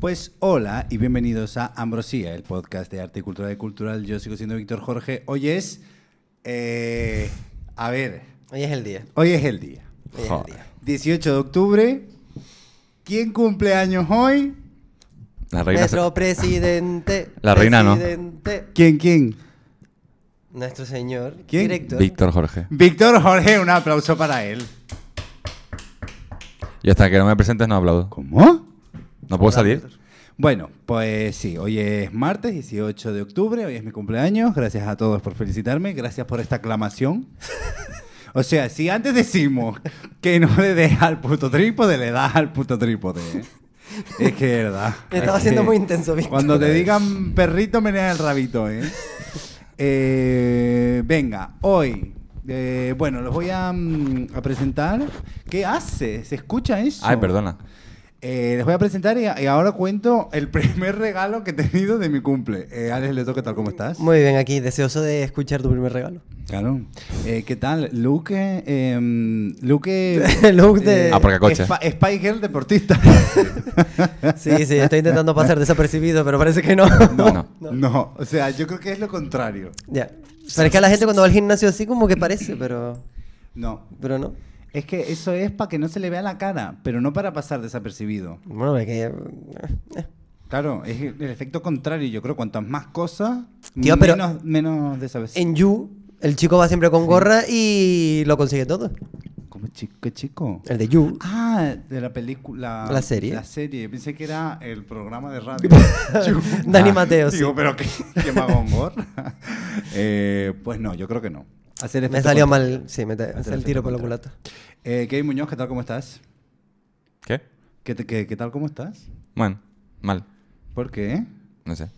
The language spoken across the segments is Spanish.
Pues hola y bienvenidos a Ambrosía, el podcast de arte y cultura de cultural. Yo sigo siendo Víctor Jorge. Hoy es. Eh, a ver. Hoy es el día. Hoy es el día. 18 de octubre. ¿Quién cumple años hoy? La reina. Nuestro presidente. La reina no. ¿Quién, quién? Nuestro señor. ¿Quién? Director. Víctor Jorge. Víctor Jorge, un aplauso para él. Y hasta que no me presentes no aplaudo. ¿Cómo? ¿No puedo salir? Bueno, pues sí, hoy es martes 18 de octubre, hoy es mi cumpleaños. Gracias a todos por felicitarme, gracias por esta aclamación. o sea, si antes decimos que no le des al puto trípode, le das al puto trípode. ¿eh? Es que es verdad. estaba siendo muy intenso, Cuando te digan perrito, menea el rabito, ¿eh? eh venga, hoy. Eh, bueno, los voy mm, a, presentar. ¿Qué hace? ¿Se escucha eso? Ay, perdona. Eh, les voy a presentar y, ahora cuento el primer regalo que he tenido de mi cumple. Eh, Alex Leto, ¿qué tal? ¿Cómo estás? Muy bien, aquí, deseoso de escuchar tu primer regalo. Claro. Eh, ¿Qué tal? Luke. Em, Luke. Luke de. Eh, ah, porque coche. Spy Girl deportista. sí, sí, estoy intentando pasar desapercibido, pero parece que no. No, no. no. o sea, yo creo que es lo contrario. Ya. Parece que a la gente cuando va al gimnasio así, como que parece, pero. No. Pero no. Es que eso es para que no se le vea la cara, pero no para pasar desapercibido. Bueno, que... Eh, claro, es el efecto contrario. Yo creo que cuantas más cosas, menos, desapercibido. En You, el chico va siempre con gorra y lo consigue todo. como chico? ¿Qué chico? El de You. Ah, de la película. La serie. La serie. Pensé que era el programa de radio. Dani Mateo. Digo, pero qué, qué con gorra. Eh, pues no, yo creo que no me salió mal, sí, me el tiro con la culata. Eh, Kevin Muñoz, ¿qué tal? ¿Cómo estás? ¿Qué? ¿Qué, tal? ¿Cómo estás? Bueno, mal. ¿Por qué? No sé.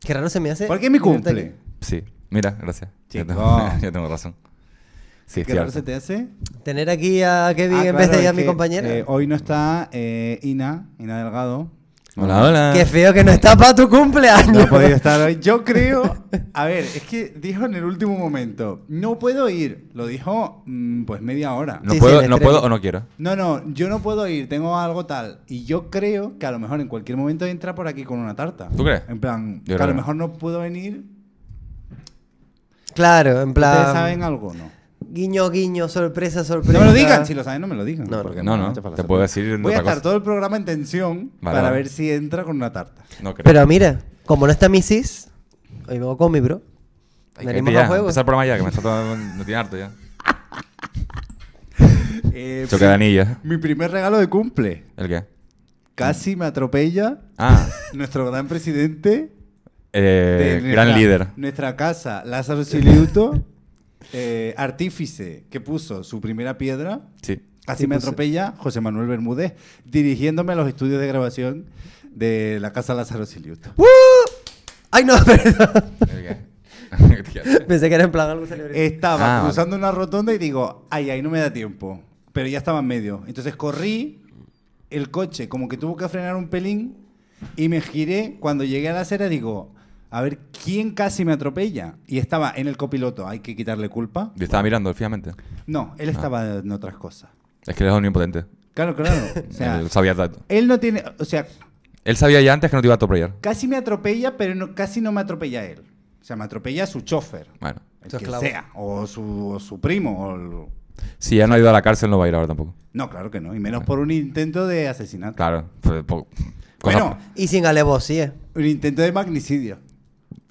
Qué raro se me hace. ¿Por qué mi cumple? Sí, mira, gracias. Yo tengo, razón. Sí, ¿Qué raro se te hace? Tener aquí a Kevin ah, en vez de a mi compañera. Eh, hoy no está eh, Ina, Ina Delgado, Hola, hola. Qué feo que no está para tu cumpleaños. No podía estar hoy. Yo creo. A ver, es que dijo en el último momento. No puedo ir. Lo dijo, mm, pues media hora. No, puedo, no puedo o no quiero. No, no, yo no puedo ir. Tengo algo tal. Y yo creo que a lo mejor en cualquier momento entra por aquí con una tarta. ¿Tú crees? En plan, que a lo mejor no puedo venir. Claro, en plan. ¿Ustedes saben algo? No. Guiño, guiño, sorpresa, sorpresa. No me lo digan, si lo saben, no me lo digan. No, no, no. te puedo decir. Voy a estar todo el programa en tensión para ver si entra con una tarta. No creo. Pero mira, como no está mi sis, hoy voy con mi bro. Venimos a el programa ya, que me está todo, No tiene harto ya. eh, anillas. Mi primer regalo de cumple. ¿El qué? Casi me atropella ah. nuestro gran presidente. Eh, gran líder. Nuestra casa, Lázaro Siliuto. Eh, artífice que puso su primera piedra. Así me pues, atropella José Manuel Bermúdez, dirigiéndome a los estudios de grabación de la Casa Lázaro Siliuto. ¡Ay, no! Pensé que era en plan algo Estaba ah, cruzando una rotonda y digo, ay, ay, no me da tiempo. Pero ya estaba en medio. Entonces corrí, el coche como que tuvo que frenar un pelín y me giré. Cuando llegué a la acera digo, a ver quién casi me atropella. Y estaba en el copiloto, hay que quitarle culpa. ¿Y estaba mirando, fijamente? No, él ah. estaba en otras cosas. Es que él es impotente. Claro, claro. O sea, él sabía Él no tiene. O sea. Él sabía ya antes que no te iba a atropellar. Casi me atropella, pero casi no me atropella él. O sea, me atropella su chofer. Bueno. El sea. O su, primo. si ya no ha ido a la cárcel, no va a ir ahora tampoco. No, claro que no. Y menos por un intento de asesinato. Claro. Pues, bueno, y sin alevosía. Un intento de magnicidio.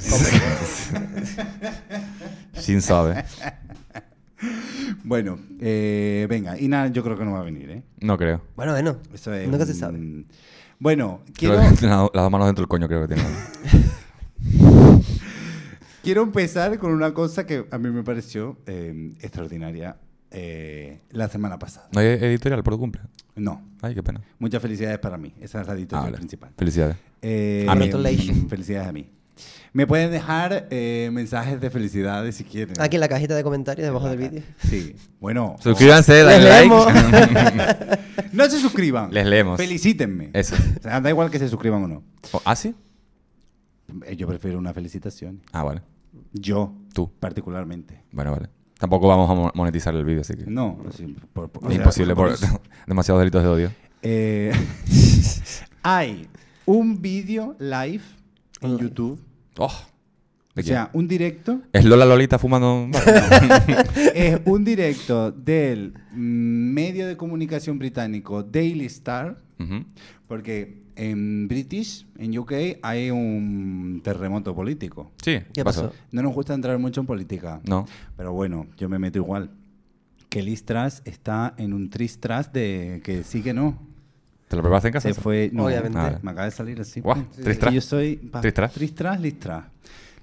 Sin saber Bueno, eh, venga, Ina yo creo que no va a venir, ¿eh? No creo. Bueno, bueno. Eso es Nunca se sabe. Bueno, quiero, las dos manos dentro del coño, creo que tiene. quiero empezar con una cosa que a mí me pareció eh, extraordinaria eh, la semana pasada. No hay editorial por tu cumple. No, Ay, qué pena. muchas felicidades para mí. Esa es la editorial ah, principal. Felicidades. Eh, Felicidades a mí. Me pueden dejar eh, mensajes de felicidades si quieren. Aquí en la cajita de comentarios debajo del vídeo. Sí. Bueno. Suscríbanse, like. no se suscriban. Les leemos. Felicítenme. Eso. da igual que se suscriban o no. Oh, así ¿ah, eh, Yo prefiero una felicitación. Ah, vale. Yo. Tú. Particularmente. Bueno, vale. Tampoco vamos a monetizar el vídeo, así que. No. imposible por, demasiados delitos de odio. Eh, hay un vídeo live en YouTube. Oh, o sea, un directo. Es Lola Lolita fumando. es un directo del medio de comunicación británico Daily Star, porque en British, en UK, hay un terremoto político. Sí, ¿qué pasó? No nos gusta entrar mucho en política. No. Pero bueno, yo me meto igual. Que Liz está en un tristras de que sí que no se lo preparaste en casa? Se fue, no, obviamente. vender me ah, acaba de salir así. Yo soy tristras, tristras, listras.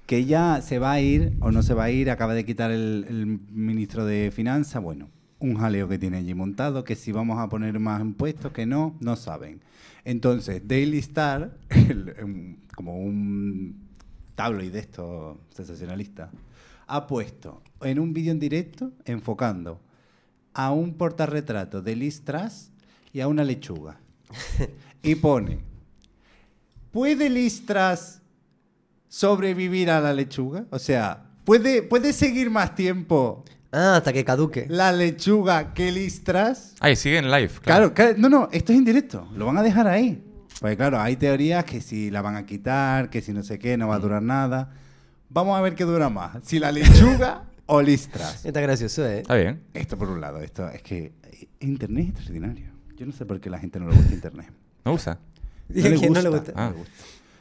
Que ya se va a ir o no se va a ir, acaba de quitar el, ministro de Finanzas. Bueno, un jaleo que tiene allí montado, que si vamos a poner más impuestos, que no, no saben. Entonces, Daily Star, como un tabloid de esto sensacionalista ha puesto en un vídeo en directo enfocando a un portarretrato de listras y a una lechuga. y pone, ¿puede Listras sobrevivir a la lechuga? O sea, ¿puede, puede seguir más tiempo? Ah, hasta que caduque. La lechuga que Listras. Ahí sigue en live. Claro. no, no, esto es indirecto, Lo van a dejar ahí. Pues claro, hay teorías que si la van a quitar, que si no sé qué, no va a mm. durar nada. Vamos a ver qué dura más. Si la lechuga o listras. Está gracioso, ¿eh? Está bien. Esto por un lado, esto es que Internet es extraordinario. Yo no sé por qué la gente no le gusta Internet. ¿No usa? No le gusta. No le gusta. Ah. gusta.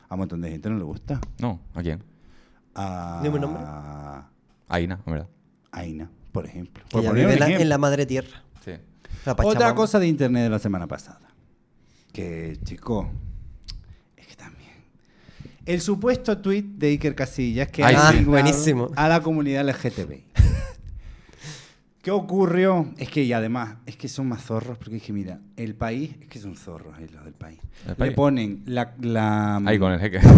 A un montón de gente no le gusta. No, ¿a quién? A... ¿Dime un nombre? Aina, ¿verdad? Aina, por ejemplo. Por ejemplo. en la madre tierra. Sí. Otra cosa de Internet de la semana pasada. Que, chico, es que también. el supuesto tuit de Iker Casillas que Ay, buenísimo. a la comunidad LGTBI. ¿Qué ocurrió? Es que, y además, es que son más zorros, porque dije, mira, el país, es que son zorros ahí eh, del país. Le ponen la,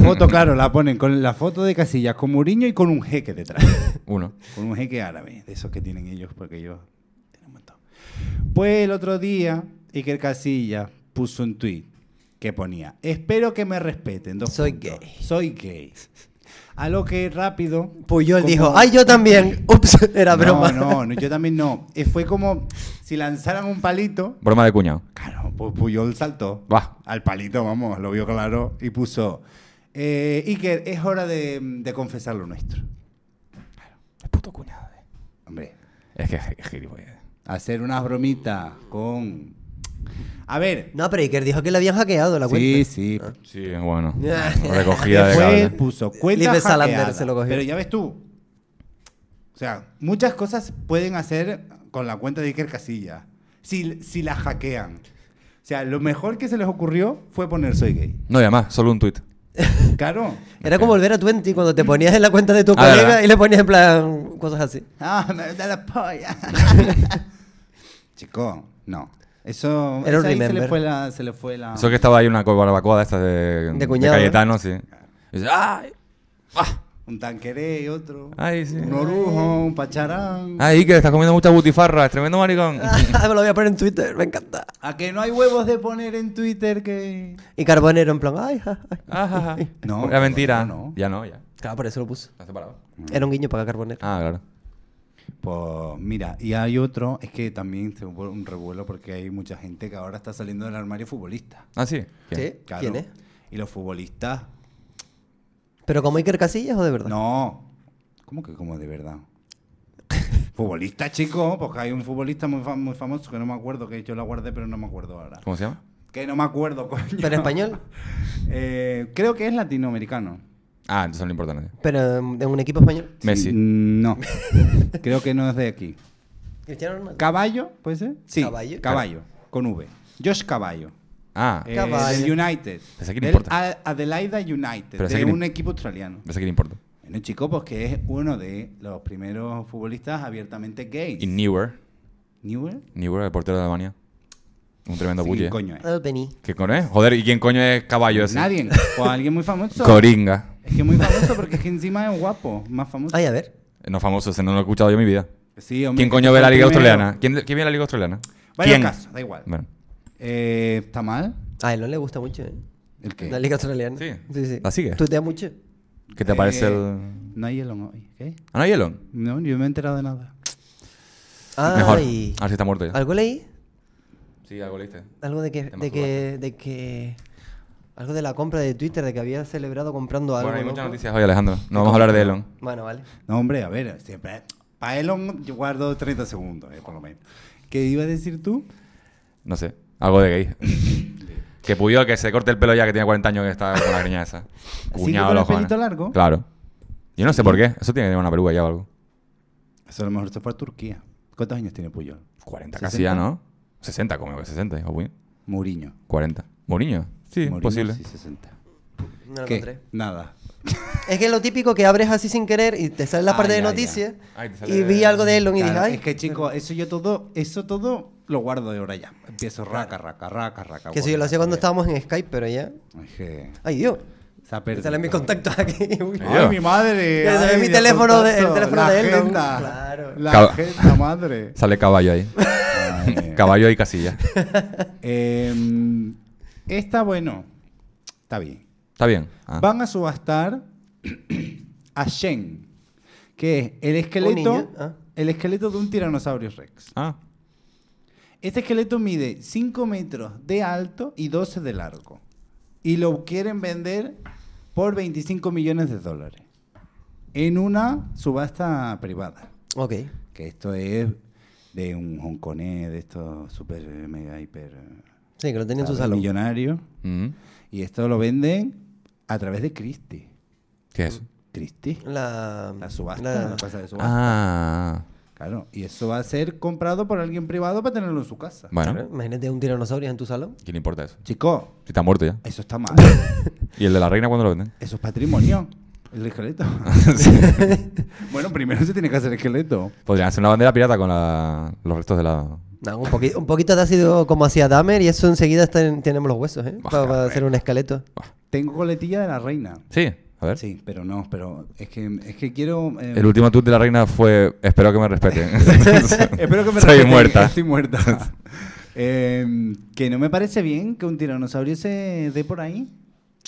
foto, claro, la ponen con la foto de Casillas, con Muriño y con un jeque detrás. Uno. Con un jeque árabe, de esos que tienen ellos, porque ellos tienen un montón. Pues el otro día, Iker Casillas puso un tuit que ponía, espero que me respeten. Soy gay. Soy gay. A lo que rápido. Puyol dijo, ¡ay, yo también! ¡Ups! Era broma. No, no, yo también no. Eh, fue como si lanzaran un palito. Broma de cuñado. Claro, Puyol saltó al palito, vamos, lo vio claro y puso. Iker, eh, es hora de, confesar lo nuestro. Claro, el puto cuñado. Eh. Hombre. Es que es Hacer unas bromitas con a ver. No, pero Iker dijo que le habían hackeado la cuenta. Sí, sí. Ah. Sí, bueno. Recogida de Después puso cuenta Salander se lo cogió. Pero ya ves tú. O sea, muchas cosas pueden hacer con la cuenta de Iker Casilla. Si, si la hackean. O sea, lo mejor que se les ocurrió fue poner soy gay. No, ya más, solo un tuit. Claro. Era como volver a Twenty cuando te ponías en la cuenta de tu ah, colega y le ponías en plan cosas así. Ah, me da la polla. Chico, no. Eso, se le fue la, Eso que estaba ahí una barbacoa de esta de, de, cuñado, Cayetano, sí. Y dice, ¡ay! ¡Ah! Un tanqueré, y otro. Ay, sí. Un orujo, un pacharán. Ay, que estás comiendo mucha butifarra, es tremendo maricón. Ah, me lo voy a poner en Twitter, me encanta. A que no hay huevos de poner en Twitter que. Y Carbonero en plan, ay, Ah, No, era mentira. No. Ya no, ya. Claro, por eso lo puso. Está separado. Era un guiño para Carbonero. Ah, claro. Pues mira, y hay otro, es que también se un revuelo porque hay mucha gente que ahora está saliendo del armario futbolista. Ah, sí. ¿Sí? Claro. ¿Quién es? Y los futbolistas. ¿Pero como Iker Casillas o de verdad? No. ¿Cómo que como de verdad? futbolista, chico, porque hay un futbolista muy, famoso que no me acuerdo, que yo lo guardé, pero no me acuerdo ahora. ¿Cómo se llama? Que no me acuerdo, coño. ¿Pero español? Eh, creo que es latinoamericano. Ah, entonces no le importa ¿Pero de un equipo español? Messi. no. Creo que no es de aquí. Cristiano ¿Caballo? ¿Puede ser? Sí. ¿Caballo? Caballo, con V. Josh Caballo. Ah, eh, United. importa. Adelaida United, Pero un equipo australiano. Pensé que le importa. Bueno, chico, pues que es uno de los primeros futbolistas abiertamente gays. Y Neuer. Newell? el portero de Alemania. Un tremendo bulle ¿Quién ¿eh? coño es? ¿Qué coño es? Joder, ¿y quién coño es caballo pues ese? Nadie. O alguien muy famoso. Coringa. Es que muy famoso porque es que encima es guapo. Más famoso. Ay, a ver. Eh, no famoso, ese no lo he escuchado yo en mi vida. Sí, hombre, ¿Quién coño ve la Liga Australiana? ¿Quién, quién ve la Liga Australiana? Vaya ¿Quién? da igual. Bueno, Eh, ¿Está mal? Ah, a él no le gusta mucho, ¿eh? ¿El qué? La liga australiana. Sí. sí, sí. ¿La sigue? ¿Tutea mucho? ¿qué te parece el...? No hay Elon hoy, ¿qué? ¿Ah, no hay Elon? No, yo me he enterado de nada. Mejor. Ay. A ver está muerto ¿Algo leí? Sí, algo leíste. Algo de que, de que, de que, Algo de la compra de Twitter, de que había celebrado comprando algo. Bueno, hay muchas noticias hoy, Alejandro. No vamos a hablar de Elon. Bueno, vale. No, hombre, a ver, siempre. Para Elon yo guardo 30 segundos, eh, por lo menos. ¿Qué iba a decir tú? No sé, algo de gay. que Puyo que se corte el pelo ya que tiene 40 años que está con la greña esa. Cuñado con pelito largo? Claro. Yo no sé por qué. Eso tiene que tener una peluca ya o algo. Eso a lo mejor se fue a Turquía. ¿Cuántos años tiene Puyol? 40 casi ya, ¿no? 60, como que 60, dijo Muriño. 40. Muriño, sí, Mourinho, posible. Sí, 60. No lo ¿Qué? Nada. Es que es lo típico que abres así sin querer y te sale la ah, parte de noticias y vi algo de Elon y dije, ay, es que chico, eso yo todo, eso todo lo guardo de ahora ya. Empiezo raca, raca, raca, raca. que eso yo lo hacía cuando estábamos en Skype, pero ya. Ay, Dios. sale Salen mis contactos aquí. Ay, mi madre. se mi teléfono de- el teléfono de él, Claro. La agenda, madre. Sale caballo ahí. Caballo y casilla. Em, esta está bueno. Está bien. Está bien. Ah. Van a subastar a Shen, que es el esqueleto, ah. el esqueleto de un tiranosaurio rex. Ah. Este esqueleto mide 5 metros de alto y 12 de largo. Y lo quieren vender por 25 millones de dólares. En una subasta privada. Ok. Que esto es de un hongkonés de estos super mega hiper. Sí, que lo tenía en su salón. Millonario. Mm. Y esto lo venden a través de Christie. ¿Qué es? Christie. La, subasta. La... de subasta. Ah. Claro, y eso va a ser comprado por alguien privado para tenerlo en su casa. Bueno. imagínate un tiranosaurio en tu salón. ¿Quién importa eso? Chico. Si está muerto ya. Eso está mal. ¿Y el de la reina cuándo lo venden? Eso es patrimonio. ¿El esqueleto? bueno, primero se tiene que hacer esqueleto. Podrían hacer una bandera pirata con los restos de la... un, poquito, un, poquito de ácido como hacía Dahmer y eso enseguida tenemos los huesos, ¿eh? para, hacer un esqueleto. Tengo coletilla de la reina. Sí, a ver. Sí, pero no, pero es que, es que quiero... Em, El último tuit de la reina fue, espero que me respeten. espero que me Soy muerta. Estoy muerta. Em, que no me parece bien que un tiranosaurio se dé por ahí.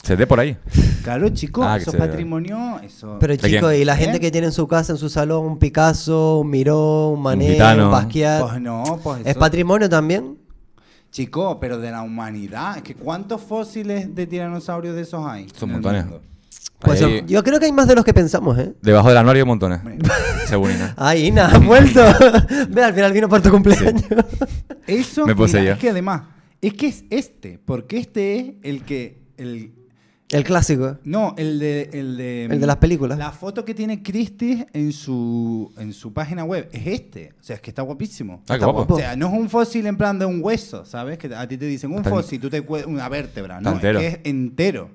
Se dé por ahí. Claro, chicos. Ah, eso es patrimonio. Pero, chico, ¿y la gente ¿Eh? que tiene en su casa, en su salón, un Picasso, un Miró, un Manet, un, Basquiat? Pues no, pues ¿Es patrimonio también? Chico, pero de la humanidad. Es que ¿cuántos fósiles de tiranosaurios de esos hay? Son montones. Pues yo creo que hay más de los que pensamos, ¿eh? Debajo del anuario hay montones. Según Ina. Ay, Ina, vuelto. Ve, al final vino por tu cumpleaños. Eso es que además, es que es este, porque este es el que el clásico. No, el de, el de. las películas. La foto que tiene Christie en su, en su página web es este. O sea, es que está guapísimo. Ah, o sea, no es un fósil en plan de un hueso, ¿sabes? Que a ti te dicen un fósil, tú te una vértebra, ¿no? Entero. Es, entero.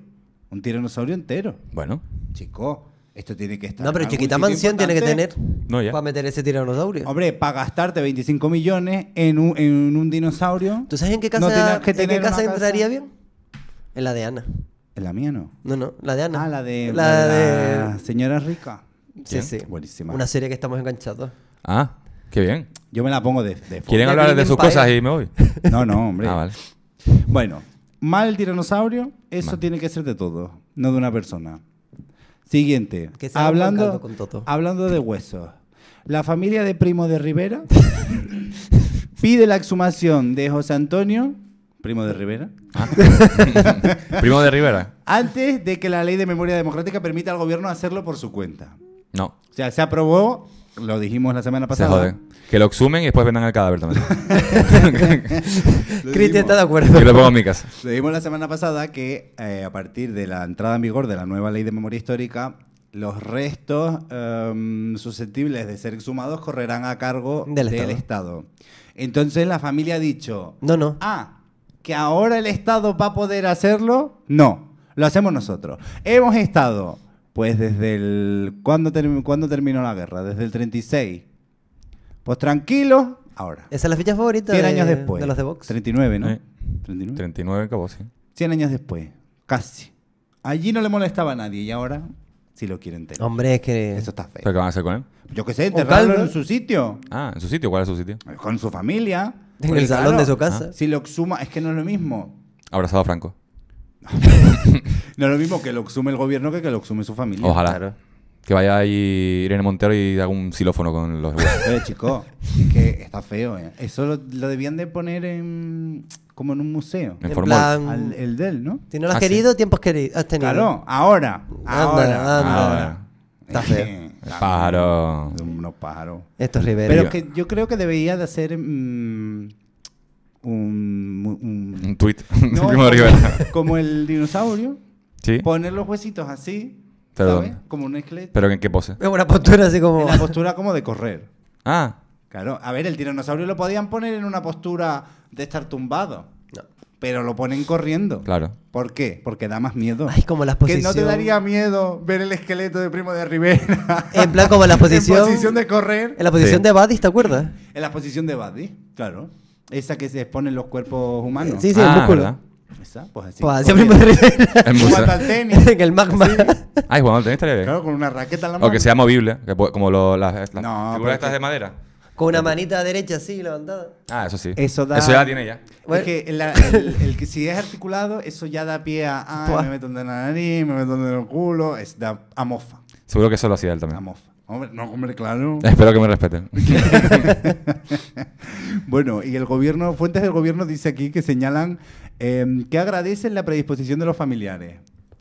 Un tiranosaurio entero. Bueno. Chico. Esto tiene que estar. No, pero chiquita mansión tiene que tener para meter ese tiranosaurio. Hombre, para gastarte 25 millones en un, en un dinosaurio. ¿Tú sabes en qué casa, en qué casa entraría bien? En la de Ana la mía no? No, no, la de Ana. Ah, la de la, de... señora rica. Sí, sí. Buenísima. Una serie que estamos enganchados. Ah, qué bien. Yo me la pongo de, de ¿Quieren hablar de sus cosas y me voy? No, no, hombre. ah, vale. Bueno, mal tiranosaurio, eso tiene que ser de todo, no de una persona. Siguiente. Que hablando, con Toto. hablando de huesos. La familia de Primo de Rivera pide la exhumación de José Antonio Primo de Rivera. Ah. Primo de Rivera. Antes de que la ley de memoria democrática permita al gobierno hacerlo por su cuenta. No. O sea, se aprobó, lo dijimos la semana pasada. Que lo exhumen y después vendan el cadáver también. Cristian está de acuerdo. Que lo pongo en mi casa. dijimos la semana pasada que eh, a partir de la entrada en vigor de la nueva ley de memoria histórica, los restos em, susceptibles de ser exhumados correrán a cargo del, Estado. Estado. Entonces la familia ha dicho. No, no. Ah, que ahora el Estado va a poder hacerlo, no, lo hacemos nosotros. Hemos estado, pues desde el... ¿Cuándo, terminó la guerra? Desde el 36. Pues tranquilo ahora. Esa es la fecha favorita de, años después. de los de Vox. 39, ¿no? 39. 39 acabó, sí. 100 años después, casi. Allí no le molestaba a nadie y ahora si lo quieren tener. Hombre, es que... Eso está feo. ¿Pero qué van a hacer con él? Yo qué sé, enterrarlo en su sitio. Ah, en su sitio. ¿Cuál es su sitio? Con su familia. En el salón de su casa. Ah. Si lo exuma, es que no es lo mismo. Abrazado a Franco. no es lo mismo que lo exume el gobierno que que lo exume su familia. Ojalá. Que vaya ahí Irene Montero y haga un xilófono con los huevos. chico, es que está feo. Eh. Eso lo, debían de poner en, como en un museo. En, plan, el de ¿no? Si no lo has ah, querido, tiempo has, querido, has tenido. Claro, ahora. Ahora. ahora. Está feo pájaro. Unos pájaros. Estos Rivera Pero que yo creo que debería de hacer... Mm, un, un, un, tweet como, el dinosaurio. ¿Sí? Poner los huesitos así. ¿sabes? Como un esqueleto. ¿Pero en qué pose? En una postura así como. En la postura como de correr. Ah. Claro. A ver, el dinosaurio lo podían poner en una postura de estar tumbado pero lo ponen corriendo. Claro. ¿Por qué? Porque da más miedo. Ay, como la exposición. Que no te daría miedo ver el esqueleto de Primo de Rivera. En plan, como la exposición. en posición de correr. En la posición de Buddy, ¿te acuerdas? En la posición de Buddy, claro. Esa que se exponen los cuerpos humanos. Sí, sí, ah, el músculo. Esa, pues así. Pues así Primo de Rivera. En al tenis. en el magma. Ay, jugando al tenis estaría bien. Claro, con una raqueta en la mano. O que sea movible, que, como las, no, figuras estas de madera. Con una manita derecha así levantada. Ah, eso sí. Eso, da, eso ya tiene ya. Es que el, que si es articulado, eso ya da pie a. Ay, me meto en la nariz, me meto en el culo. Es, da a mofa. Seguro que eso lo hacía él también. A mofa. Hombre, no, hombre, claro. Espero que me respeten. bueno, y el gobierno, fuentes del gobierno dice aquí que señalan em, que agradecen la predisposición de los familiares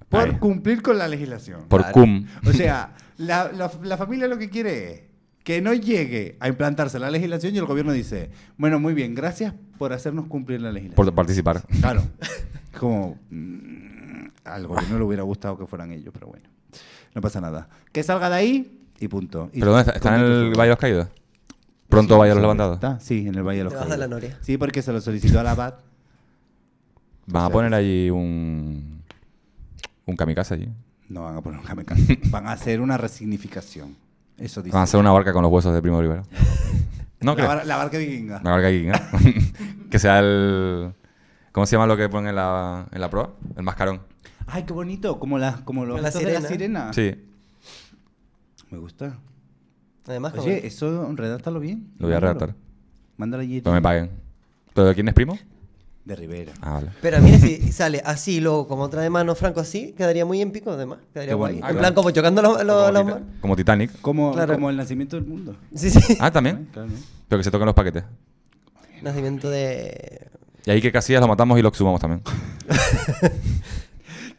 por cumplir con la legislación. Por cum. O sea, la, la familia lo que quiere es que no llegue a implantarse la legislación y el gobierno dice, bueno, muy bien, gracias por hacernos cumplir la legislación. Por participar. Claro. Como mm, algo al gobierno le hubiera gustado que fueran ellos, pero bueno, no pasa nada. Que salga de ahí y punto. ¿Pero está? en el Valle de los Caídos? ¿Pronto sí, Valle de los Levantados? Está, sí, en el Valle de los Caídos. De la Noria. Sí, porque se lo solicitó a la BAT. Van a poner allí un, un kamikaze allí. No van a poner un kamikaze. van a hacer una resignificación. Eso dice. Van a hacer una barca con los huesos de Primo Rivera. No creo. La, la, barca de La barca que sea el. ¿Cómo se llama lo que ponen en la, en la proa? El mascarón. Ay, qué bonito. Como, la, como la sirena. Sí. Me gusta. Además, Oye, eso redáctalo bien. Lo voy a redactar. Mándalo allí. No me paguen. todo de quién es primo? De Rivera. Ah, pero a mí si sale así, luego como otra de mano Franco así, quedaría muy en pico, además. Quedaría guay. en ah, plan, como chocando los Como Titanic. Como, el nacimiento del mundo. Sí, sí. Ah, también. Pero que se toquen los paquetes. Nacimiento de. Y ahí que Casillas lo matamos y lo exhumamos también.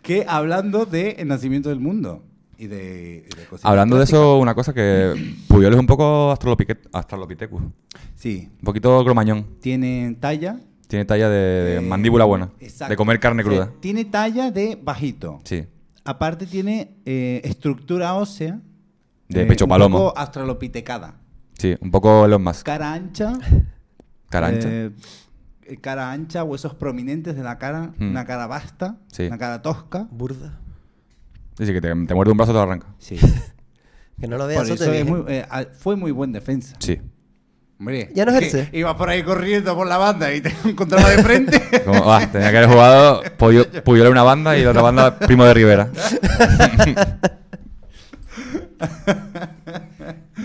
que hablando de nacimiento del mundo. Y de, Hablando de eso, una cosa que Puyol es un poco astrolopitecu. Sí. Un poquito gromañón Tiene talla, tiene talla de, eh, mandíbula buena. De comer carne cruda. Eh, tiene talla de bajito. Sí. Aparte tiene eh, estructura ósea. De pecho palomo. Un poco astralopitecada. Sí, un poco los más. Cara ancha. Cara ancha. cara ancha, huesos prominentes de la cara, hmm. una cara vasta, sí. una cara tosca. Burda. Dice que te, muerde un brazo, y te lo arranca. Sí. que no lo veas. fue muy buen defensa. Sí. Hombre, ya no Ibas por ahí corriendo por la banda y te encontraba de frente. tenía que haber jugado Puyol una banda y la otra banda Primo de Rivera.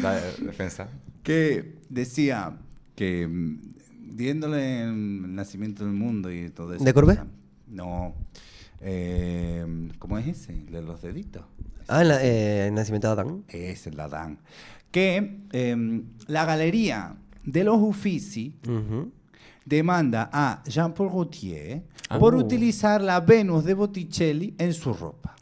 la defensa. Que decía que diéndole mm, el nacimiento del mundo y todo eso. ¿De Corbe? No. Eh, ¿Cómo es ese? De los deditos. Ah, eh, el nacimiento de Adán. Es el Adán. Que em, la galería de los Uffizi demanda a Jean-Paul Gaultier por ah. utilizar la Venus de Botticelli en su ropa.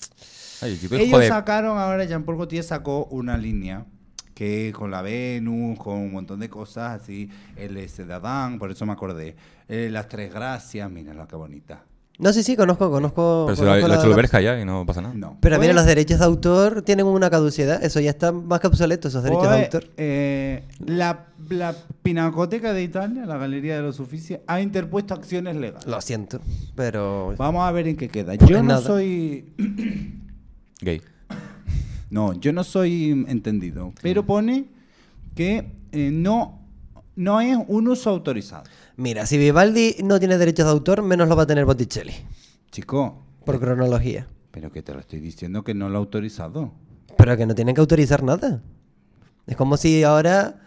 Ellos sacaron, ahora Jean-Paul Gaultier sacó una línea que con la Venus, con un montón de cosas así, el S este de por eso me acordé. Eh, las tres gracias, mira que bonita. No, sí, sí, conozco, conozco. Pero conozco si lo, lo la... ya y no pasa nada. Pero mira, los derechos de autor tienen una caducidad. Eso ya está más que obsoleto, esos derechos de autor. Eh, la, la, Pinacoteca de Italia, la Galería de los Oficios, ha interpuesto acciones legales. Lo siento, pero. Vamos a ver en qué queda. Pues yo no soy. gay. No, yo no soy entendido. Pero pone que eh, no no es un uso autorizado. Mira, si Vivaldi no tiene derechos de autor, menos lo va a tener Botticelli. Chico. Por eh, cronología. Pero que te lo estoy diciendo que no lo ha autorizado. Pero que no tienen que autorizar nada. Es como si ahora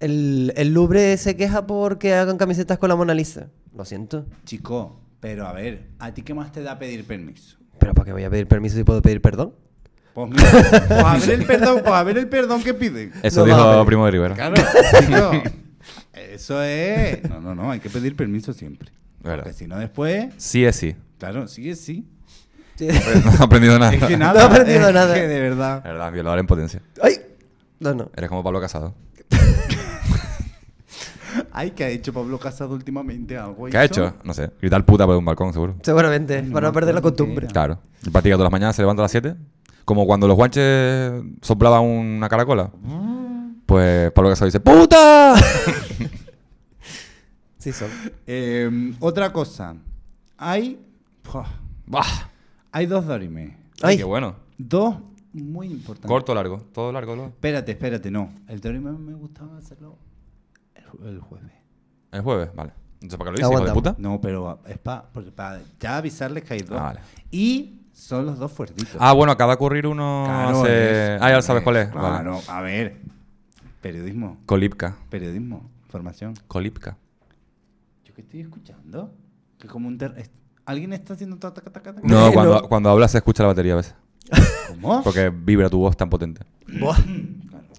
el, el Louvre se queja porque hagan camisetas con la Mona Lisa. Lo siento. Chico, pero a ver, ¿a ti qué más te da pedir permiso? ¿Pero para qué voy a pedir permiso si puedo pedir perdón? Pues, mira, pues a ver el perdón, pues a ver el perdón que piden. Eso dijo Primo de Rivera. Claro, eso es. No, no, no, hay que pedir permiso siempre. claro Porque si no después. Sí es sí. Claro, sí es sí. No he aprendido nada. No he aprendido nada. de verdad. De verdad, violador en potencia. ¡Ay! No, no. Eres como Pablo Casado. Ay, ¿qué ha hecho Pablo Casado últimamente? ¿Algo ¿Qué ha hecho? No sé. Gritar puta por un balcón, seguro. Seguramente, para no perder la costumbre. Claro. Practica todas las mañanas, se levanta a las 7, como cuando los guanches soplaban una caracola. Mm. Pues lo que se dice, ¡Puta! sí, son. Em, otra cosa. Hay... hay dos dorimes. Ay, qué bueno. Dos muy importantes. Corto, largo. Todo largo. Espérate, espérate, no. El dorime me gustaba hacerlo el, jueves. El jueves, vale. Entonces, ¿para qué lo hice, de puta? No, pero es para ya avisarles que hay dos. Ah, vale. Y son los dos fuertitos. Ah, bueno, acaba de ocurrir uno. ah, ya sabes cuál es. Claro, a ver. Periodismo. Colipka. Periodismo. Formación. Colipka. ¿Yo qué estoy escuchando? Que como un ¿Alguien está haciendo ta ta ta No, no, cuando, hablas se escucha la batería a veces. ¿Cómo? Porque vibra tu voz tan potente.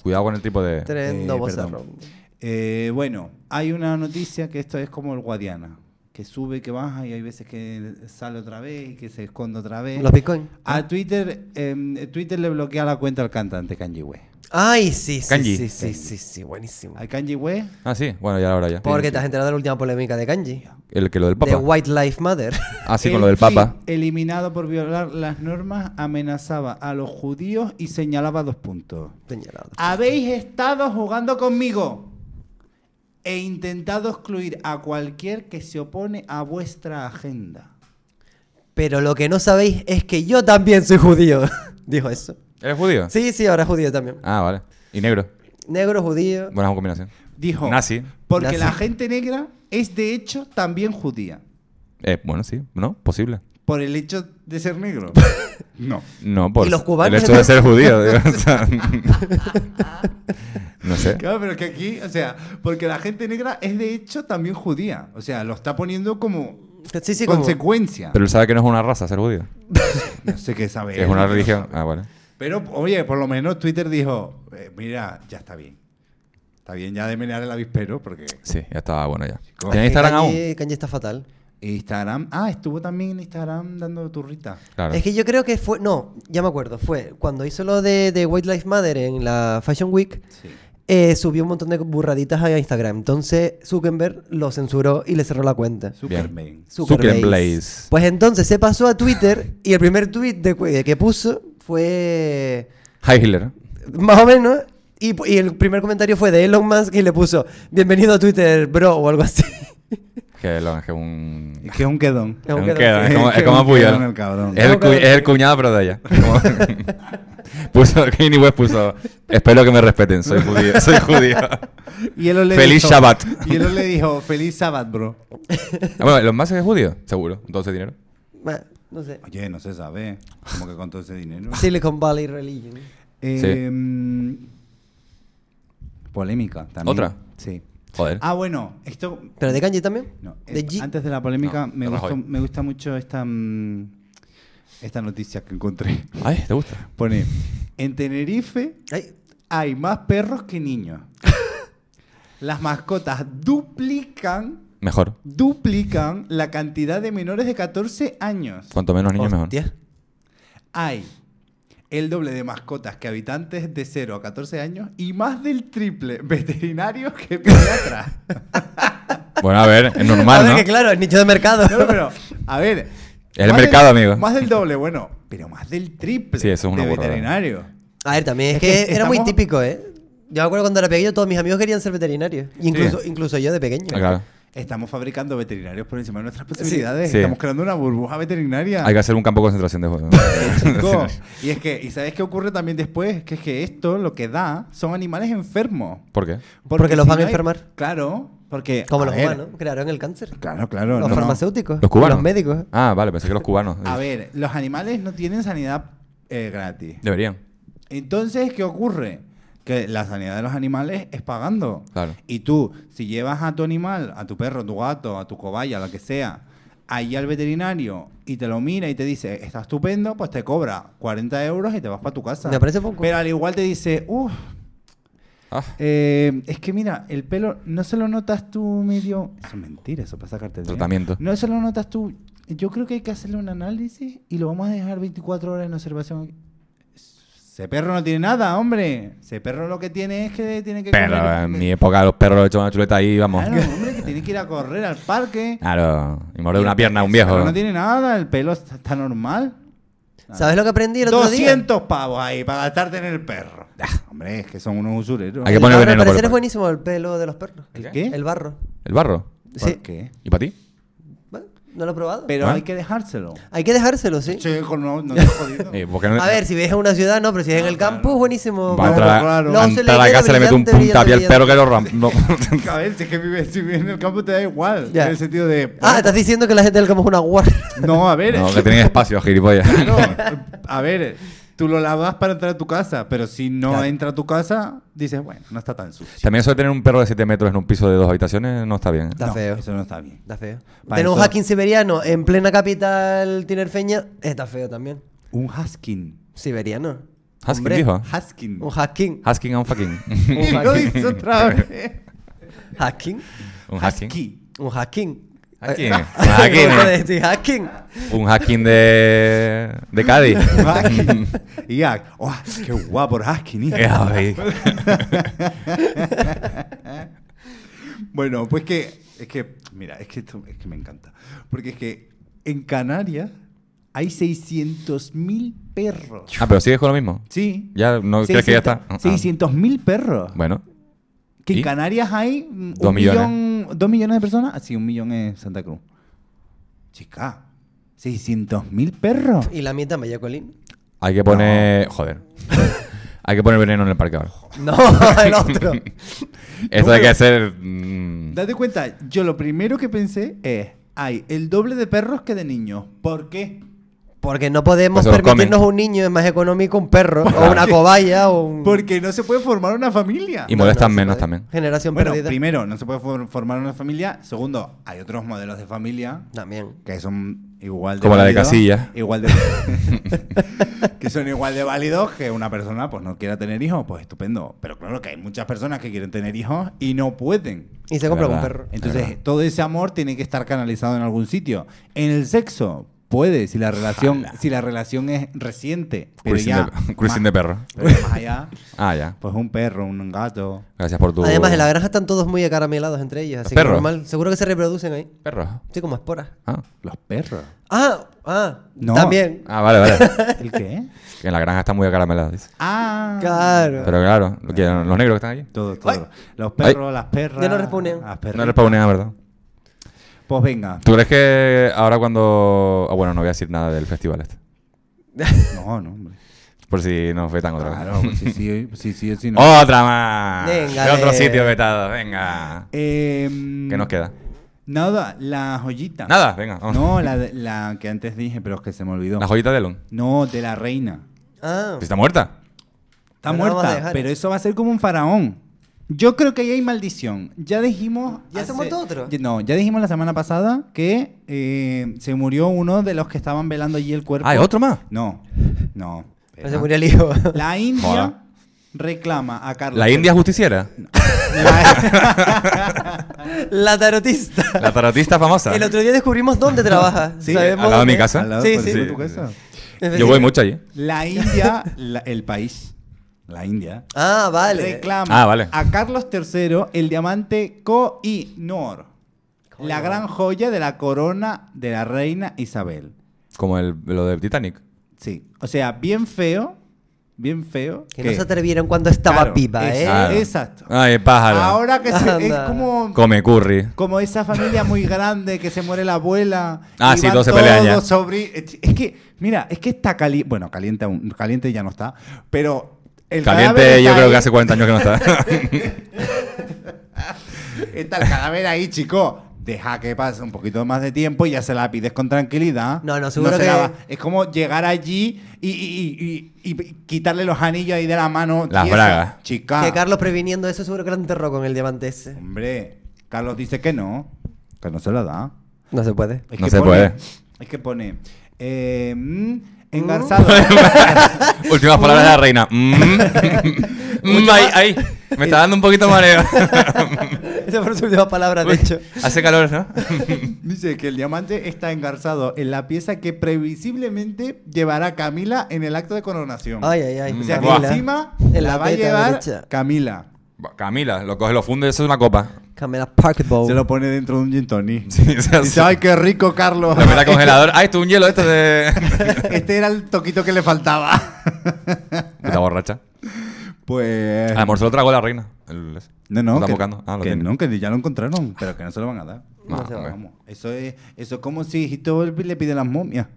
Cuidado con el tipo de. Eh, eh, bueno, hay una noticia que esto es como el Guadiana que sube, que baja, y hay veces que sale otra vez y que se esconde otra vez. Los Bitcoin. A ah. Twitter, em, Twitter le bloquea la cuenta al cantante Kanye Ay, sí, sí, Kanji. sí, sí, sí, buenísimo. ¿Al Kanji Ah, sí, bueno, ya ahora ya. Porque te has enterado de la última polémica de Kanji. El que lo del Papa. De White Life Mother. Ah, sí, con lo del Papa. Eliminado por violar las normas, amenazaba a los judíos y señalaba dos puntos. Señalado. Habéis estado jugando conmigo. He intentado excluir a cualquier que se opone a vuestra agenda. Pero lo que no sabéis es que yo también soy judío. Dijo eso. ¿Eres judío? Sí, sí, ahora judío también. Ah, vale. ¿Y negro? Negro, judío. una combinación. Dijo. Nazi. Porque la gente negra es de hecho también judía. Eh, bueno, sí, ¿no? Posible. ¿Por el hecho de ser negro? no. No, por ¿Y los cubanos el hecho de ser judío. No sé. Claro, pero que aquí, o sea, porque la gente negra es de hecho también judía. O sea, lo está poniendo como consecuencia. Pero él sabe que no es una raza ser judío. no sé qué sabe. Es una religión. Ah, vale. Pero, oye, por lo menos Twitter dijo, eh, mira, ya está bien. Está bien ya de menear el avispero porque... Sí, ya estaba bueno ya. ¿Tiene eh, Instagram aún? Kanye está fatal. Instagram. Ah, estuvo también en Instagram dando turrita. Claro. Es que yo creo que fue. No, ya me acuerdo. Fue cuando hizo lo de, White Life Matter en la Fashion Week. Sí. Eh, subió un montón de burraditas a Instagram. Entonces Zuckerberg lo censuró y le cerró la cuenta. Super Blaze. Pues entonces se pasó a Twitter y el primer tweet de que puso fue... Hitler. Más o menos. Y, el primer comentario fue de Elon Musk y le puso, bienvenido a Twitter, bro, o algo así. Que Elon es un... Es que un quedón. Es como, es es el cuñado, pero de ella. puso, Kanye West puso, espero que me respeten, soy judío, soy judío. feliz Shabbat. Y él le dijo, feliz Shabbat, bro. Ah, bueno, los más es judío, seguro, con todo ese dinero. no sé. Oye, no se sabe, como que con todo ese dinero. Silicon Valley Religion. Eh, Polémica también. ¿Otra? Sí. Joder. Ah, bueno, esto. ¿Pero de Kanye también? No, Antes de la polémica, me, gusta mucho esta. Mm, esta noticia que encontré. Ay, ¿te gusta? Pone, en Tenerife hay más perros que niños. Las mascotas duplican Mejor. duplican la cantidad de menores de 14 años. Cuanto menos niños, Hostia. mejor. Hay el doble de mascotas que habitantes de 0 a 14 años y más del triple veterinarios que pediatras. Bueno, a ver, es normal, ¿no? claro, es nicho de mercado. a ver, el mercado, amigo. Más del doble, bueno, pero más del triple sí, es una de veterinario. A ver, también es, que, era muy típico, ¿eh? Yo me acuerdo cuando era pequeño todos mis amigos querían ser veterinarios. Incluso, incluso yo de pequeño. Ah, claro. Estamos fabricando veterinarios por encima de nuestras posibilidades. Estamos creando una burbuja veterinaria. Hay que hacer un campo de concentración de juego. Eh, y es que, ¿y sabes qué ocurre también después? Que es que esto lo que da son animales enfermos. ¿Por qué? Porque, los van a enfermar. claro, porque, Como los cubanos crearon el cáncer. Claro, claro. Los farmacéuticos. Los cubanos. Los médicos. Ah, vale, pensé que los cubanos. a ver, los animales no tienen sanidad eh, gratis. Deberían. Entonces, ¿qué ocurre? que la sanidad de los animales es pagando. Claro. Y tú, si llevas a tu animal, a tu perro, a tu gato, a tu cobaya, lo que sea, ahí al veterinario y te lo mira y te dice, está estupendo, pues te cobra 40 euros y te vas para tu casa. Me parece poco. Pero al igual te dice, uff, Ah. Eh, es que mira, el pelo no se lo notas tú medio. Eso es mentira, eso para sacarte el Tratamiento. No se lo notas tú. Yo creo que hay que hacerle un análisis y lo vamos a dejar 24 horas en observación. Ese perro no tiene nada, hombre. Ese perro lo que tiene es que tiene que. Pero en mi época los perros lo echaban una chuleta ahí, vamos. Claro, hombre, que tiene que ir a correr al parque. Claro, y morder una pierna a un viejo. Pero no tiene nada, el pelo está normal. Ah. ¿Sabes lo que aprendí el otro 200 día? 200 pavos ahí para gastarte en el perro. Ah, hombre, es que son unos usureros. Hay es buenísimo el pelo de los perros. ¿El qué? El barro. ¿El barro? sí. qué? ¿Y para ti? No lo he probado. Pero ¿Ah? hay que dejárselo. Hay que dejárselo, sí. Sí, con no, no eh, A ver, si vives en una ciudad, no, pero si es en el ah, campo, es buenísimo. Va a entrar, la casa le mete un puntapié al perro que lo no. A ver, si es que vives, si vives en el campo te da igual. En el sentido de. Ah, estás diciendo que la gente del campo es una guarda. No, a ver. No, que tienen espacio, gilipollas. a ver, tú lo lavas para entrar a tu casa, pero si no entra a tu casa, dices, bueno, no está tan sucio. También eso de tener un perro de 7 metros en un piso de dos habitaciones no está bien. Está feo. Eso no está bien. Está feo. tener un hacking siberiano en plena capital tinerfeña está feo también. ¿Un husky? Siberiano. ¿Husky dijo? Haskin. Un husky. Husky a un fucking. un lo otra vez. ¿Husky? Un husky. Un husky. Un hacking de, de Cádiz. ya, oh, qué guapo hacking. bueno, pues que, es que, mira, es que es que me encanta. Porque es que en Canarias hay mil perros. Ah, pero sigues con lo mismo. Sí. Ya, no crees que ya está. 600.000 ah, ah. perros. Bueno. Que en Canarias hay un millones dos millones de personas, así ah, un millón en Santa Cruz. Chica, 600 mil perros. ¿Y la mitad en Vallacolín? Hay que poner. Joder. Hay que poner veneno en el parque ahora. No, el otro. Eso hay que hacer. Mm. Date cuenta, yo lo primero que pensé es: hay el doble de perros que de niños. ¿Por qué? Porque no podemos permitirnos un niño es más económico, un perro, o una cobaya, o Porque no se puede formar una familia. Y molestan menos también. Generación bueno, perdida. primero, no se puede formar una familia. Segundo, hay otros modelos de familia. También. Que son igual de Como la de Casilla. Igual de... que son igual de válidos que una persona pues no quiera tener hijos, pues estupendo. Pero claro que hay muchas personas que quieren tener hijos y no pueden. Y se compra un perro. Entonces, todo ese amor tiene que estar canalizado en algún sitio. En el sexo, puede si la relación, si la relación es reciente. Pero cruising, de, perro. más allá. ah, ya. Pues un perro, un gato. Gracias por tu. Además, en la granja están todos muy acaramelados entre ellos. Así perros. normal. Seguro que se reproducen ahí. Perros. Sí, como esporas. Ah. Los perros. Ah, ah. También. Ah, vale, vale. ¿El qué? Que en la granja están muy acaramelados. Ah. Claro. Pero claro, los, negros que están allí. Todos, todos. Los perros, las perras. Ya no respondían. no respondían, ¿verdad? Pues venga. ¿Tú crees que ahora cuando... Ah, bueno, no voy a decir nada del festival este. no, no, hombre. Por si nos vetan otra vez. Claro, pues sí, sí, sí, sí, ¡Otra más! Venga, otro sitio vetado, venga. Em, ¿Qué nos queda? Nada, la joyita. Nada, venga. No, la, que antes dije, pero es que se me olvidó. ¿La joyita de Elon? No, de la reina. Ah. ¿Está muerta? Está muerta, pero eso va a ser como un faraón. Yo creo que ahí hay maldición. Ya dijimos. ¿Ya se muerto otro? No, ya dijimos la semana pasada que eh, se murió uno de los que estaban velando allí el cuerpo. ¿Hay ah, otro más? No, no. Pero se murió el hijo. La India reclama a Carlos. ¿La India justiciera? la tarotista. La tarotista famosa. El otro día descubrimos dónde trabaja. Sí, Sabemos al lado de mi casa. Sí, sí, sí. Tu casa? Yo voy mucho allí. La India, el país la India, Ah, vale. reclama Ah, vale. a Carlos III el diamante Co i noor la gran joya de la corona de la reina Isabel. Como el, lo del Titanic. Sí, o sea, bien feo, bien feo. Que no se atrevieron cuando estaba pipa ¿eh? exacto. Ay, ah, pájaro. Ahora que es como Come curry. como esa familia muy grande que se muere la abuela. Ah, sí, todos se pelean Es que, mira, es que está caliente. Bueno, caliente, caliente ya no está. Pero Caliente yo creo que hace 40 años que no está. está el cadáver ahí, chico. Deja que pase un poquito más de tiempo y ya se la pides con tranquilidad. No, no, seguro que... Es como llegar allí y, quitarle los anillos ahí de la mano. Las bragas. Chica. Que Carlos previniendo eso seguro que lo enterró con el diamante ese. Hombre, Carlos dice que no. Que no se la da. No se puede. no se puede. Es que pone... Em, Engarzado. Últimas palabras de la reina. Mm. Mm, me está dando un poquito mareo. Esa fue su última palabra, de hecho. Hace calor, ¿no? Dice que el diamante está engarzado en la pieza que previsiblemente llevará Camila en el acto de coronación. Ay, ay, ay. O encima En la va a llevar Camila. Camila, lo coge, lo funde eso es una copa. Se lo pone dentro de un gin tonic. Sí, ay, qué rico, Carlos. La congelador. Ay, ah, esto es un hielo este era el toquito que le faltaba. está borracha. Pues... A lo mejor tragó la reina. No, no. Está que, ah, que no, que ya lo encontraron, pero que no se lo van a dar. Ah, no, Eso es, eso es como si Hitler le pide las momias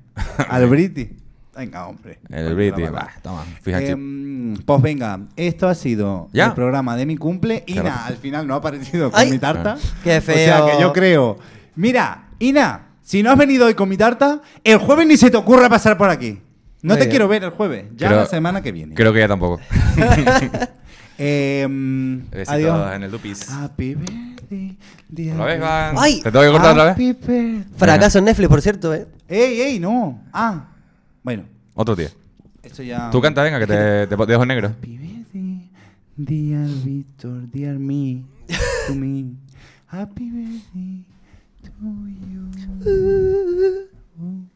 al Briti. Venga, hombre. El Britney, Va, toma, fíjate. Em, pues venga, esto ha sido el programa de mi cumple. Ina al final no ha aparecido con mi tarta. Ah. Qué feo. O sea que yo creo. Mira, Ina, si no has venido hoy con mi tarta, el jueves ni se te ocurra pasar por aquí. No te quiero ver el jueves, ya la semana que viene. Creo que ya tampoco. eh, adiós. en el Dupis. Happy birthday. te tengo que cortar otra vez. Fracaso en Netflix, por cierto, ¿eh? ¡Ey, ey, no! Ah. Bueno. Otro día. Esto ya... Tú canta, venga, que te, te, te dejo en negro. Happy birthday, dear Victor, dear me, ah, to me. Happy birthday to you.